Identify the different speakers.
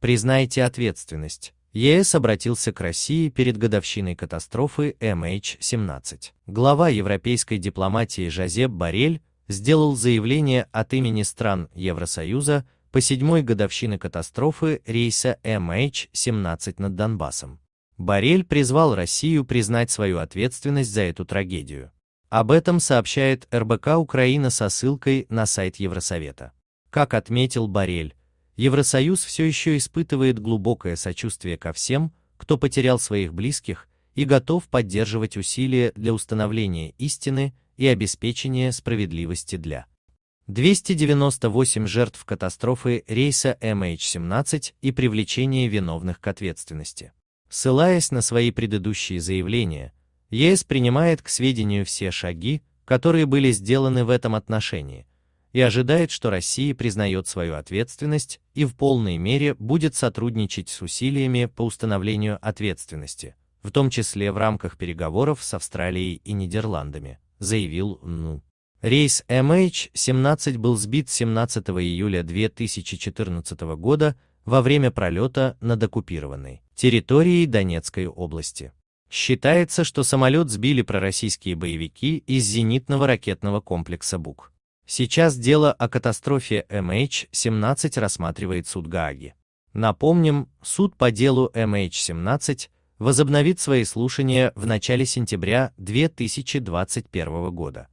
Speaker 1: Признайте ответственность. ЕС обратился к России перед годовщиной катастрофы MH17. Глава европейской дипломатии Жозеп Барель сделал заявление от имени стран Евросоюза по седьмой годовщине катастрофы рейса MH17 над Донбассом. Барель призвал Россию признать свою ответственность за эту трагедию. Об этом сообщает РБК Украина со ссылкой на сайт Евросовета. Как отметил Барель, Евросоюз все еще испытывает глубокое сочувствие ко всем, кто потерял своих близких и готов поддерживать усилия для установления истины и обеспечения справедливости для 298 жертв катастрофы рейса MH17 и привлечения виновных к ответственности. Ссылаясь на свои предыдущие заявления, ЕС принимает к сведению все шаги, которые были сделаны в этом отношении, и ожидает, что Россия признает свою ответственность и в полной мере будет сотрудничать с усилиями по установлению ответственности, в том числе в рамках переговоров с Австралией и Нидерландами, заявил НУ. Рейс MH17 был сбит 17 июля 2014 года во время пролета над оккупированной территорией Донецкой области. Считается, что самолет сбили пророссийские боевики из зенитного ракетного комплекса «Бук». Сейчас дело о катастрофе MH17 рассматривает суд Гааги. Напомним, суд по делу MH17 возобновит свои слушания в начале сентября 2021 года.